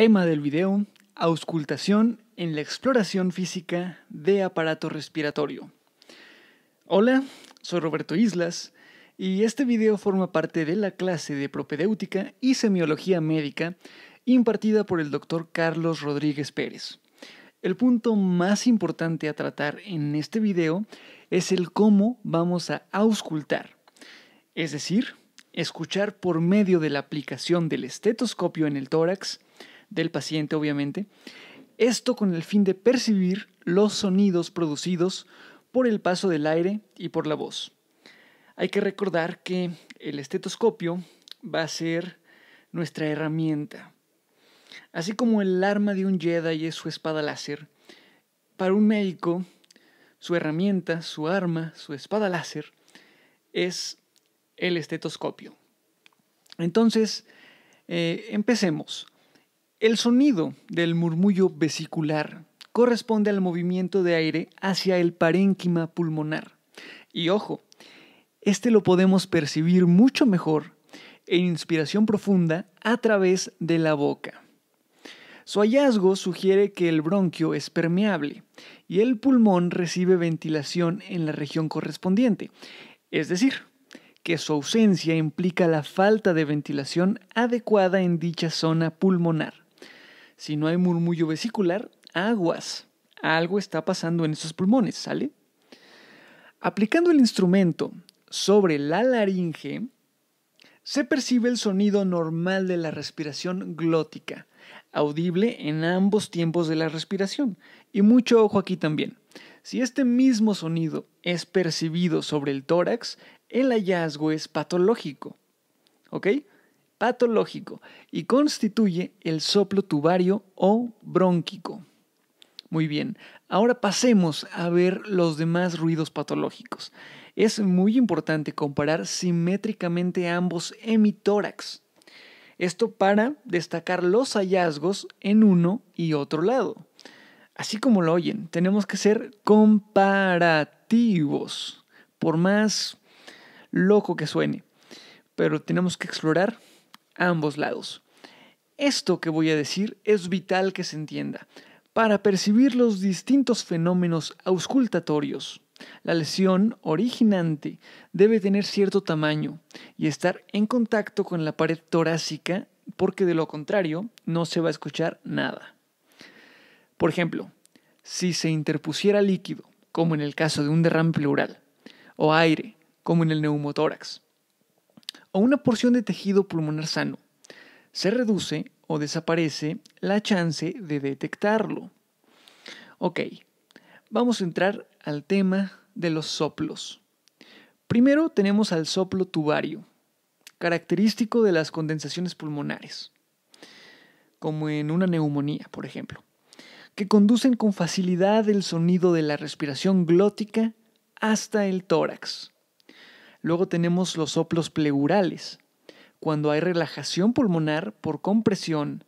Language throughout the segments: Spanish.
Tema del video, auscultación en la exploración física de aparato respiratorio. Hola, soy Roberto Islas y este video forma parte de la clase de propedéutica y semiología médica impartida por el doctor Carlos Rodríguez Pérez. El punto más importante a tratar en este video es el cómo vamos a auscultar, es decir, escuchar por medio de la aplicación del estetoscopio en el tórax, del paciente, obviamente. Esto con el fin de percibir los sonidos producidos por el paso del aire y por la voz. Hay que recordar que el estetoscopio va a ser nuestra herramienta. Así como el arma de un Jedi es su espada láser, para un médico su herramienta, su arma, su espada láser es el estetoscopio. Entonces, eh, empecemos. El sonido del murmullo vesicular corresponde al movimiento de aire hacia el parénquima pulmonar. Y ojo, este lo podemos percibir mucho mejor en inspiración profunda a través de la boca. Su hallazgo sugiere que el bronquio es permeable y el pulmón recibe ventilación en la región correspondiente, es decir, que su ausencia implica la falta de ventilación adecuada en dicha zona pulmonar. Si no hay murmullo vesicular, aguas. Algo está pasando en esos pulmones, ¿sale? Aplicando el instrumento sobre la laringe, se percibe el sonido normal de la respiración glótica, audible en ambos tiempos de la respiración. Y mucho ojo aquí también. Si este mismo sonido es percibido sobre el tórax, el hallazgo es patológico. ¿Ok? patológico y constituye el soplo tubario o brónquico Muy bien, ahora pasemos a ver los demás ruidos patológicos. Es muy importante comparar simétricamente ambos emitórax. Esto para destacar los hallazgos en uno y otro lado. Así como lo oyen, tenemos que ser comparativos, por más loco que suene. Pero tenemos que explorar ambos lados. Esto que voy a decir es vital que se entienda para percibir los distintos fenómenos auscultatorios. La lesión originante debe tener cierto tamaño y estar en contacto con la pared torácica porque de lo contrario no se va a escuchar nada. Por ejemplo, si se interpusiera líquido, como en el caso de un derrame pleural, o aire, como en el neumotórax, o una porción de tejido pulmonar sano, se reduce o desaparece la chance de detectarlo. Ok, vamos a entrar al tema de los soplos. Primero tenemos al soplo tubario, característico de las condensaciones pulmonares, como en una neumonía, por ejemplo, que conducen con facilidad el sonido de la respiración glótica hasta el tórax. Luego tenemos los soplos pleurales, cuando hay relajación pulmonar por compresión,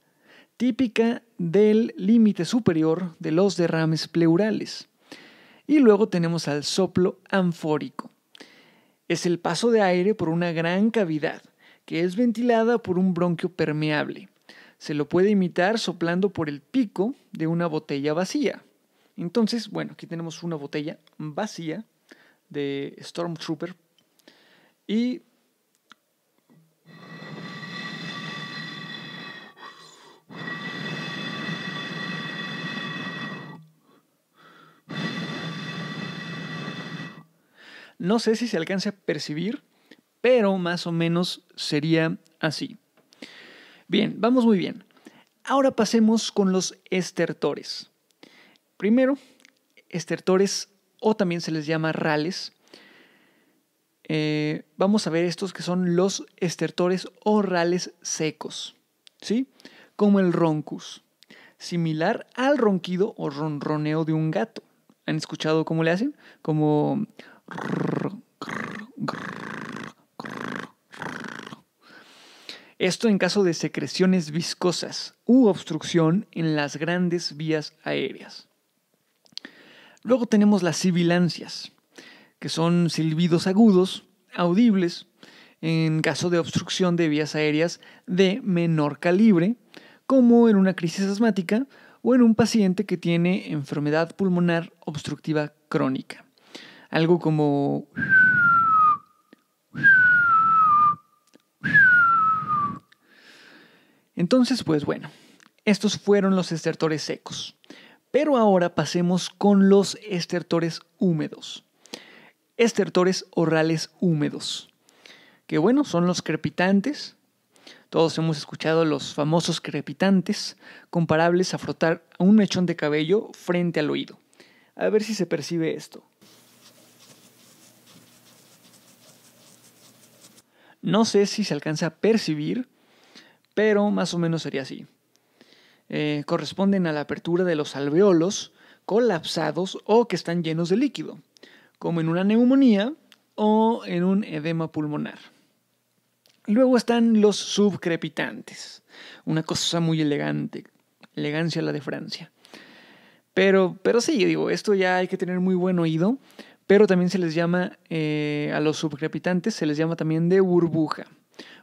típica del límite superior de los derrames pleurales. Y luego tenemos al soplo anfórico. Es el paso de aire por una gran cavidad, que es ventilada por un bronquio permeable. Se lo puede imitar soplando por el pico de una botella vacía. Entonces, bueno, aquí tenemos una botella vacía de Stormtrooper y No sé si se alcance a percibir, pero más o menos sería así. Bien, vamos muy bien. Ahora pasemos con los estertores. Primero, estertores o también se les llama rales eh, vamos a ver estos que son los estertores orales secos, ¿sí? Como el roncus, similar al ronquido o ronroneo de un gato. ¿Han escuchado cómo le hacen? Como... Esto en caso de secreciones viscosas u obstrucción en las grandes vías aéreas. Luego tenemos las sibilancias, que son silbidos agudos, audibles, en caso de obstrucción de vías aéreas de menor calibre, como en una crisis asmática o en un paciente que tiene enfermedad pulmonar obstructiva crónica. Algo como... Entonces, pues bueno, estos fueron los estertores secos. Pero ahora pasemos con los estertores húmedos estertores orales húmedos, que bueno, son los crepitantes. Todos hemos escuchado los famosos crepitantes, comparables a frotar un mechón de cabello frente al oído. A ver si se percibe esto. No sé si se alcanza a percibir, pero más o menos sería así. Eh, corresponden a la apertura de los alveolos colapsados o que están llenos de líquido como en una neumonía o en un edema pulmonar. Luego están los subcrepitantes, una cosa muy elegante, elegancia la de Francia. Pero, pero sí, digo, esto ya hay que tener muy buen oído, pero también se les llama, eh, a los subcrepitantes se les llama también de burbuja,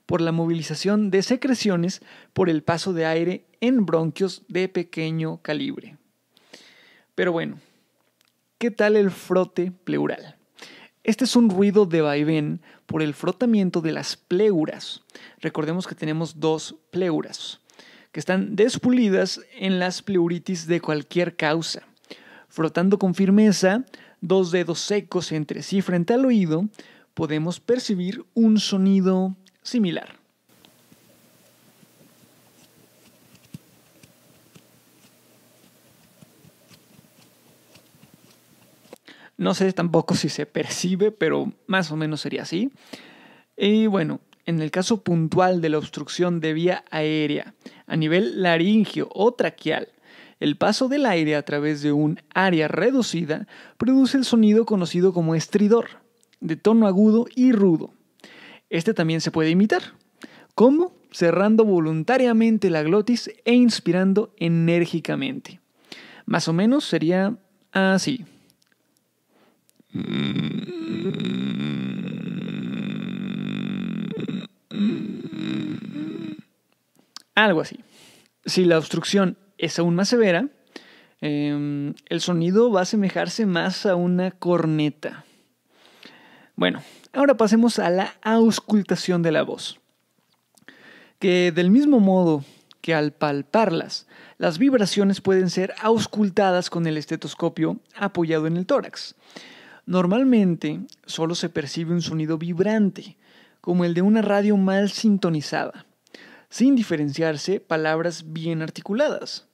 por la movilización de secreciones por el paso de aire en bronquios de pequeño calibre. Pero bueno, ¿Qué tal el frote pleural? Este es un ruido de vaivén por el frotamiento de las pleuras. Recordemos que tenemos dos pleuras que están despulidas en las pleuritis de cualquier causa. Frotando con firmeza, dos dedos secos entre sí frente al oído, podemos percibir un sonido similar. No sé tampoco si se percibe, pero más o menos sería así. Y bueno, en el caso puntual de la obstrucción de vía aérea, a nivel laringio o traqueal, el paso del aire a través de un área reducida produce el sonido conocido como estridor, de tono agudo y rudo. Este también se puede imitar. ¿Cómo? Cerrando voluntariamente la glotis e inspirando enérgicamente. Más o menos sería así. Algo así. Si la obstrucción es aún más severa, em, el sonido va a asemejarse más a una corneta. Bueno, ahora pasemos a la auscultación de la voz. Que del mismo modo que al palparlas, las vibraciones pueden ser auscultadas con el estetoscopio apoyado en el tórax. Normalmente solo se percibe un sonido vibrante, como el de una radio mal sintonizada, sin diferenciarse palabras bien articuladas.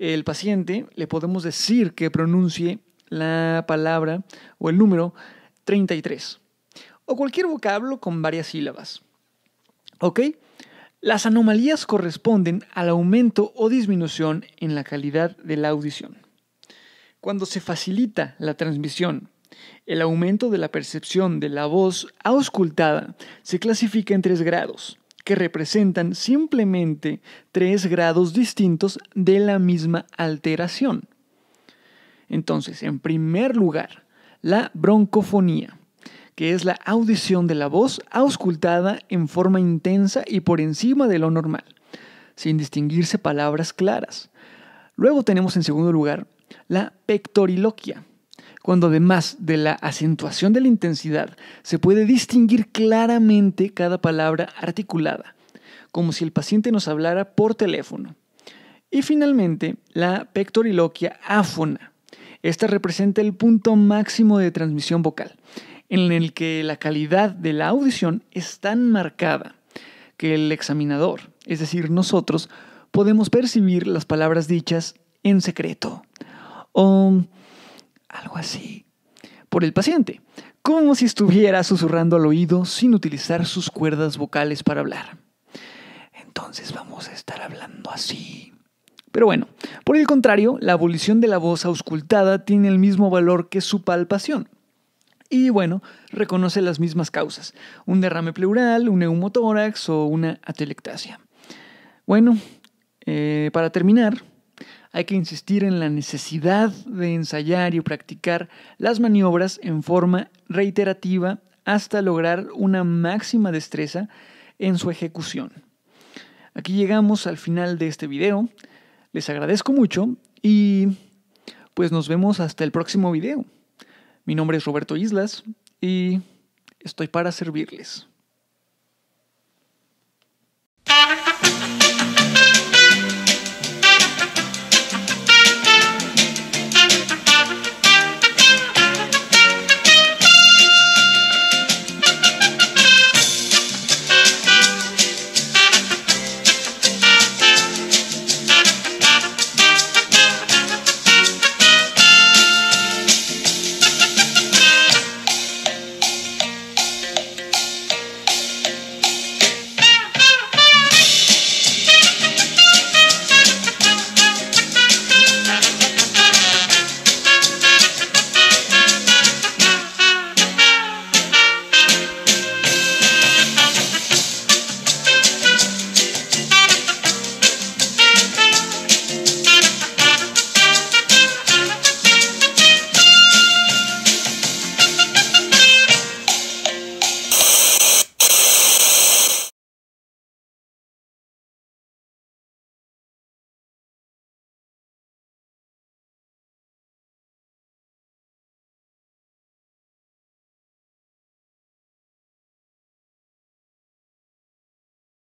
El paciente le podemos decir que pronuncie la palabra o el número 33 o cualquier vocablo con varias sílabas. ¿Ok? Las anomalías corresponden al aumento o disminución en la calidad de la audición. Cuando se facilita la transmisión el aumento de la percepción de la voz auscultada se clasifica en tres grados, que representan simplemente tres grados distintos de la misma alteración. Entonces, en primer lugar, la broncofonía, que es la audición de la voz auscultada en forma intensa y por encima de lo normal, sin distinguirse palabras claras. Luego tenemos en segundo lugar la pectoriloquia, cuando además de la acentuación de la intensidad se puede distinguir claramente cada palabra articulada, como si el paciente nos hablara por teléfono. Y finalmente, la pectoriloquia áfona. Esta representa el punto máximo de transmisión vocal, en el que la calidad de la audición es tan marcada que el examinador, es decir, nosotros, podemos percibir las palabras dichas en secreto algo así, por el paciente, como si estuviera susurrando al oído sin utilizar sus cuerdas vocales para hablar. Entonces vamos a estar hablando así. Pero bueno, por el contrario, la abolición de la voz auscultada tiene el mismo valor que su palpación. Y bueno, reconoce las mismas causas, un derrame pleural, un neumotórax o una atelectasia. Bueno, eh, para terminar, hay que insistir en la necesidad de ensayar y practicar las maniobras en forma reiterativa hasta lograr una máxima destreza en su ejecución. Aquí llegamos al final de este video. Les agradezco mucho y pues nos vemos hasta el próximo video. Mi nombre es Roberto Islas y estoy para servirles.